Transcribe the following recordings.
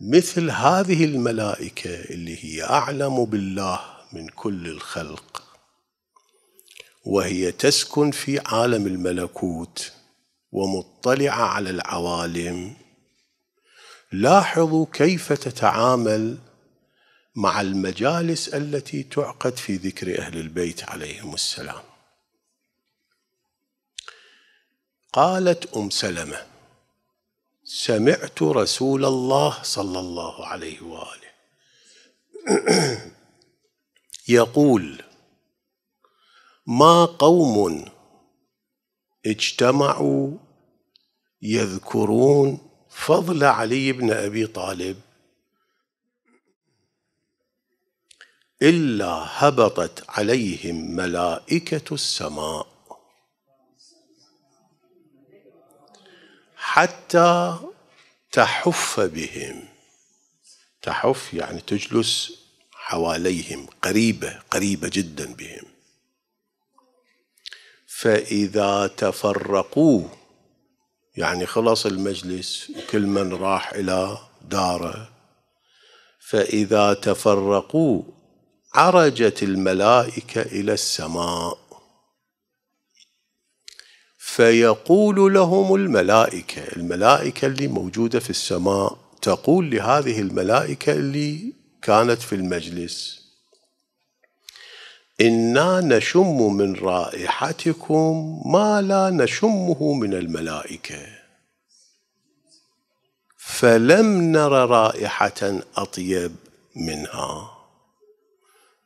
مثل هذه الملائكة اللي هي أعلم بالله من كل الخلق وهي تسكن في عالم الملكوت ومطلعة على العوالم لاحظوا كيف تتعامل مع المجالس التي تعقد في ذكر أهل البيت عليهم السلام قالت أم سلمة سمعت رسول الله صلى الله عليه واله يقول ما قوم اجتمعوا يذكرون فضل علي بن ابي طالب الا هبطت عليهم ملائكه السماء حتى تحف بهم تحف يعني تجلس حواليهم قريبة قريبة جدا بهم فإذا تفرقوا يعني خلص المجلس وكل من راح إلى داره فإذا تفرقوا عرجت الملائكة إلى السماء فيقول لهم الملائكة الملائكة اللي موجودة في السماء تقول لهذه الملائكة اللي كانت في المجلس إنا نشم من رائحتكم ما لا نشمه من الملائكة فلم نر رائحة أطيب منها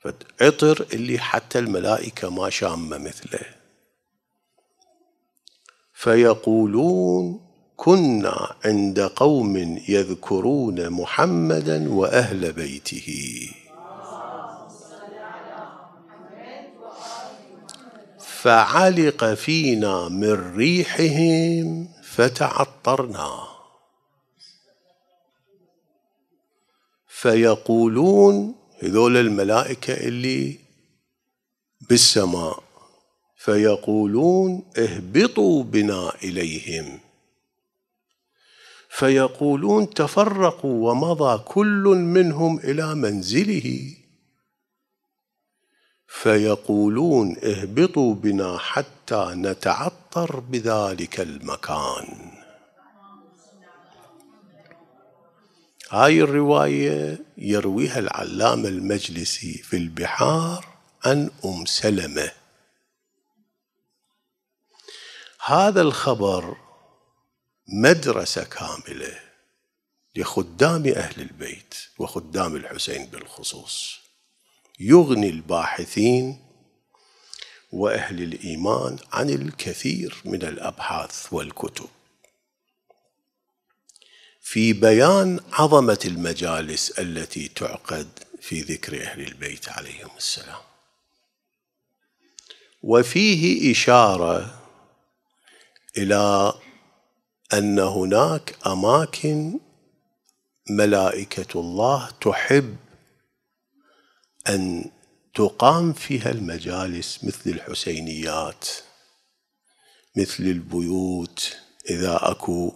فالعطر اللي حتى الملائكة ما شامة مثله فيقولون كنا عند قوم يذكرون محمدا واهل بيته فعلق فينا من ريحهم فتعطرنا فيقولون هذول الملائكه اللي بالسماء فيقولون اهبطوا بنا اليهم فيقولون تفرقوا ومضى كل منهم الى منزله فيقولون اهبطوا بنا حتى نتعطر بذلك المكان هاي الرواية يرويها العلامة المجلسي في البحار عن أم سلمة هذا الخبر مدرسة كاملة لخدام أهل البيت وخدام الحسين بالخصوص يغني الباحثين وأهل الإيمان عن الكثير من الأبحاث والكتب في بيان عظمة المجالس التي تعقد في ذكر أهل البيت عليهم السلام وفيه إشارة الى ان هناك اماكن ملائكه الله تحب ان تقام فيها المجالس مثل الحسينيات مثل البيوت اذا اكو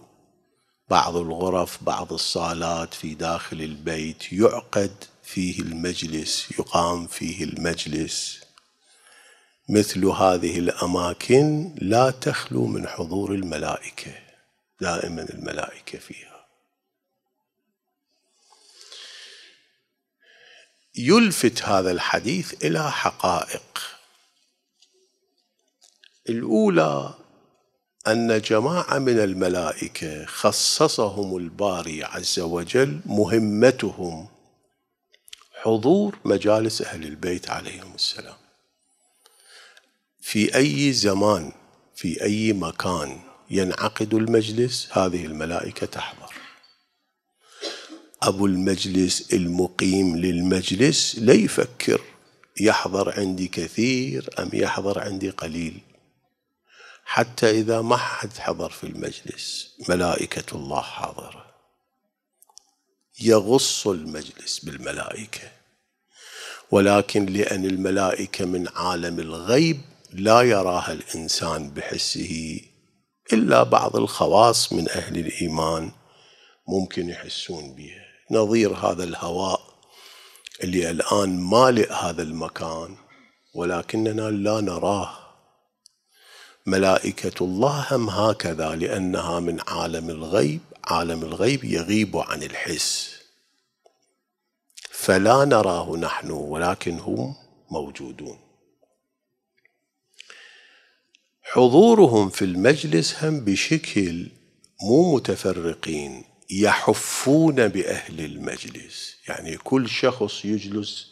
بعض الغرف بعض الصالات في داخل البيت يعقد فيه المجلس يقام فيه المجلس مثل هذه الأماكن لا تخلو من حضور الملائكة دائما الملائكة فيها يلفت هذا الحديث إلى حقائق الأولى أن جماعة من الملائكة خصصهم الباري عز وجل مهمتهم حضور مجالس أهل البيت عليهم السلام في أي زمان في أي مكان ينعقد المجلس هذه الملائكة تحضر أبو المجلس المقيم للمجلس لا يفكر يحضر عندي كثير أم يحضر عندي قليل حتى إذا ما حد حضر في المجلس ملائكة الله حاضرة يغص المجلس بالملائكة ولكن لأن الملائكة من عالم الغيب لا يراها الانسان بحسه الا بعض الخواص من اهل الايمان ممكن يحسون بها نظير هذا الهواء اللي الان مالئ هذا المكان ولكننا لا نراه ملائكه الله هم هكذا لانها من عالم الغيب عالم الغيب يغيب عن الحس فلا نراه نحن ولكن هم موجودون حضورهم في المجلس هم بشكل مو متفرقين يحفون بأهل المجلس يعني كل شخص يجلس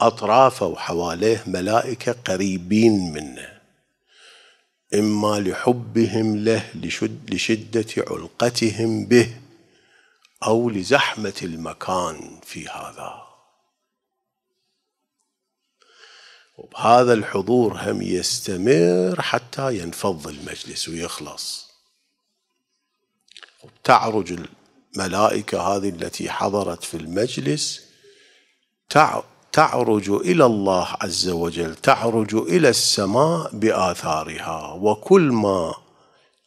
أطرافه وحواليه ملائكة قريبين منه إما لحبهم له لشد لشدة علقتهم به أو لزحمة المكان في هذا وبهذا الحضور هم يستمر حتى ينفض المجلس ويخلص تعرج الملائكة هذه التي حضرت في المجلس تعرج إلى الله عز وجل تعرج إلى السماء بآثارها وكل ما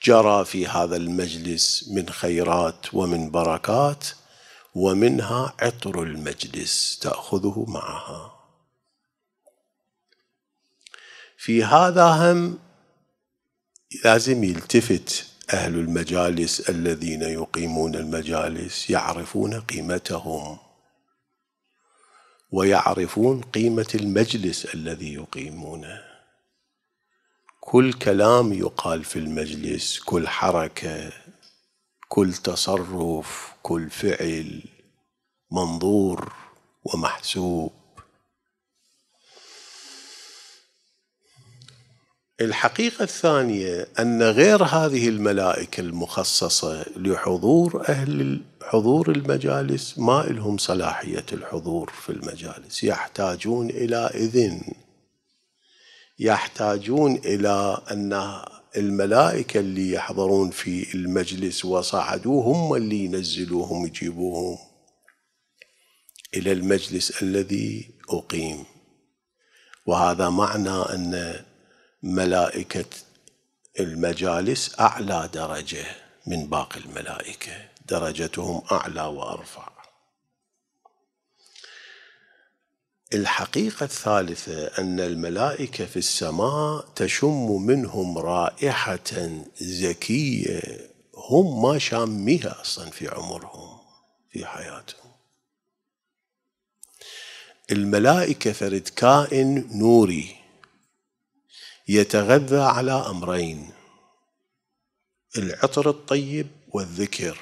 جرى في هذا المجلس من خيرات ومن بركات ومنها عطر المجلس تأخذه معها في هذا هم لازم يلتفت أهل المجالس الذين يقيمون المجالس يعرفون قيمتهم ويعرفون قيمة المجلس الذي يقيمونه كل كلام يقال في المجلس كل حركة كل تصرف كل فعل منظور ومحسوب الحقيقة الثانية أن غير هذه الملائكة المخصصة لحضور أهل حضور المجالس ما لهم صلاحية الحضور في المجالس يحتاجون إلى إذن يحتاجون إلى أن الملائكة اللي يحضرون في المجلس وصعدوهم هم اللي ينزلوهم يجيبوهم إلى المجلس الذي أقيم وهذا معنى أن ملائكة المجالس أعلى درجة من باقي الملائكة درجتهم أعلى وأرفع الحقيقة الثالثة أن الملائكة في السماء تشم منهم رائحة زكية هم ما شاميها أصلا في عمرهم في حياتهم الملائكة فرد كائن نوري يتغذى على امرين العطر الطيب والذكر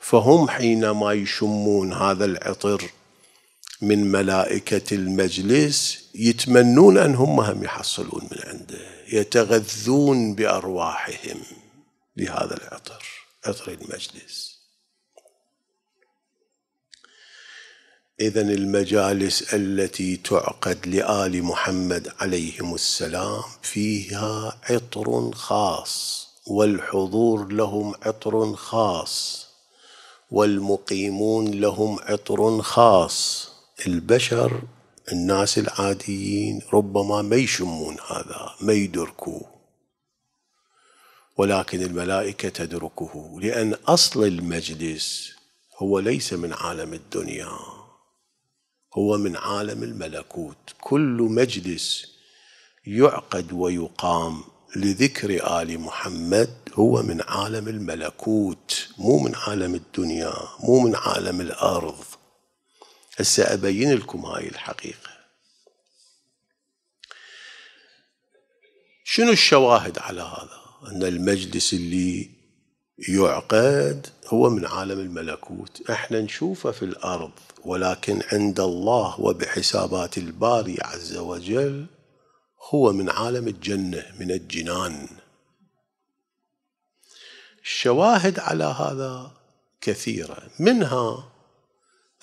فهم حينما يشمون هذا العطر من ملائكة المجلس يتمنون أن هم هم يحصلون من عنده يتغذون بأرواحهم بهذا العطر عطر المجلس إذا المجالس التي تعقد لآل محمد عليهم السلام فيها عطر خاص والحضور لهم عطر خاص والمقيمون لهم عطر خاص البشر الناس العاديين ربما ما يشمون هذا ما يدركوه ولكن الملائكة تدركه لأن أصل المجلس هو ليس من عالم الدنيا هو من عالم الملكوت كل مجلس يعقد ويقام لذكر آل محمد هو من عالم الملكوت مو من عالم الدنيا مو من عالم الأرض هسه أبين لكم هاي الحقيقة شنو الشواهد على هذا أن المجلس اللي يعقد هو من عالم الملكوت احنا نشوفه في الارض ولكن عند الله وبحسابات الباري عز وجل هو من عالم الجنه من الجنان الشواهد على هذا كثيره منها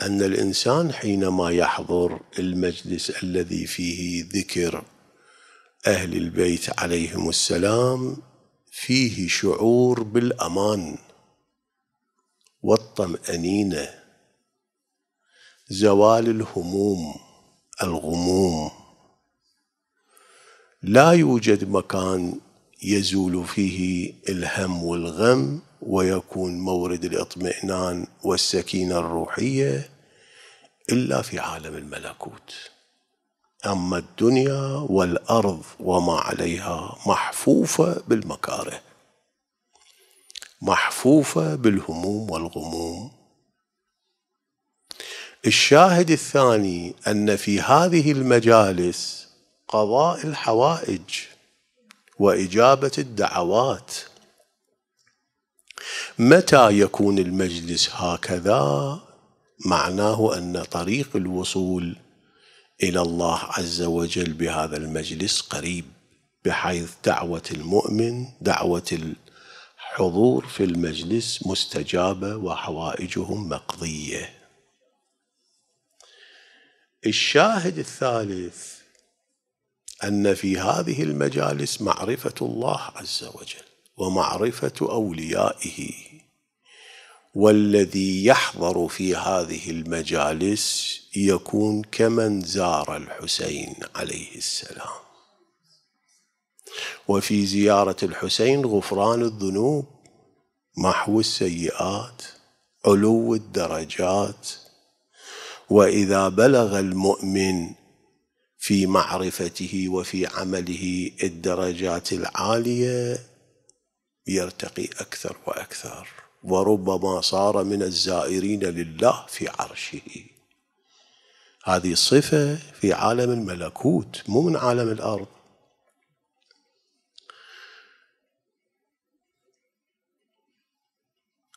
ان الانسان حينما يحضر المجلس الذي فيه ذكر اهل البيت عليهم السلام فيه شعور بالامان والطمانينه زوال الهموم الغموم لا يوجد مكان يزول فيه الهم والغم ويكون مورد الاطمئنان والسكينه الروحيه الا في عالم الملكوت أما الدنيا والأرض وما عليها محفوفة بالمكاره محفوفة بالهموم والغموم الشاهد الثاني أن في هذه المجالس قضاء الحوائج وإجابة الدعوات متى يكون المجلس هكذا معناه أن طريق الوصول الى الله عز وجل بهذا المجلس قريب بحيث دعوه المؤمن دعوه الحضور في المجلس مستجابه وحوائجهم مقضيه الشاهد الثالث ان في هذه المجالس معرفه الله عز وجل ومعرفه اوليائه والذي يحضر في هذه المجالس يكون كمن زار الحسين عليه السلام وفي زيارة الحسين غفران الذنوب محو السيئات علو الدرجات وإذا بلغ المؤمن في معرفته وفي عمله الدرجات العالية يرتقي أكثر وأكثر وربما صار من الزائرين لله في عرشه هذه صفة في عالم الملكوت مو من عالم الأرض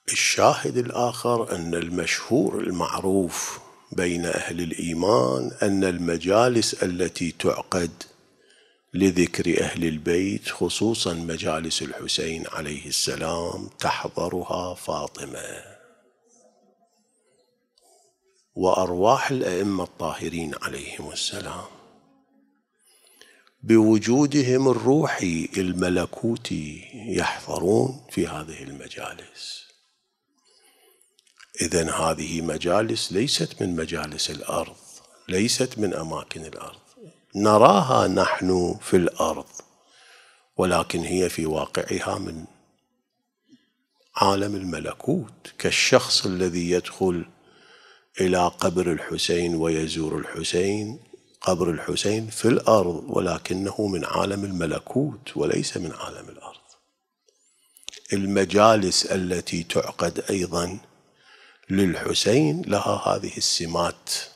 الشاهد الآخر أن المشهور المعروف بين أهل الإيمان أن المجالس التي تعقد لذكر أهل البيت خصوصا مجالس الحسين عليه السلام تحضرها فاطمة وأرواح الأئمة الطاهرين عليهم السلام بوجودهم الروحي الملكوتي يحضرون في هذه المجالس إذا هذه مجالس ليست من مجالس الأرض ليست من أماكن الأرض نراها نحن في الارض ولكن هي في واقعها من عالم الملكوت كالشخص الذي يدخل الى قبر الحسين ويزور الحسين قبر الحسين في الارض ولكنه من عالم الملكوت وليس من عالم الارض المجالس التي تعقد ايضا للحسين لها هذه السمات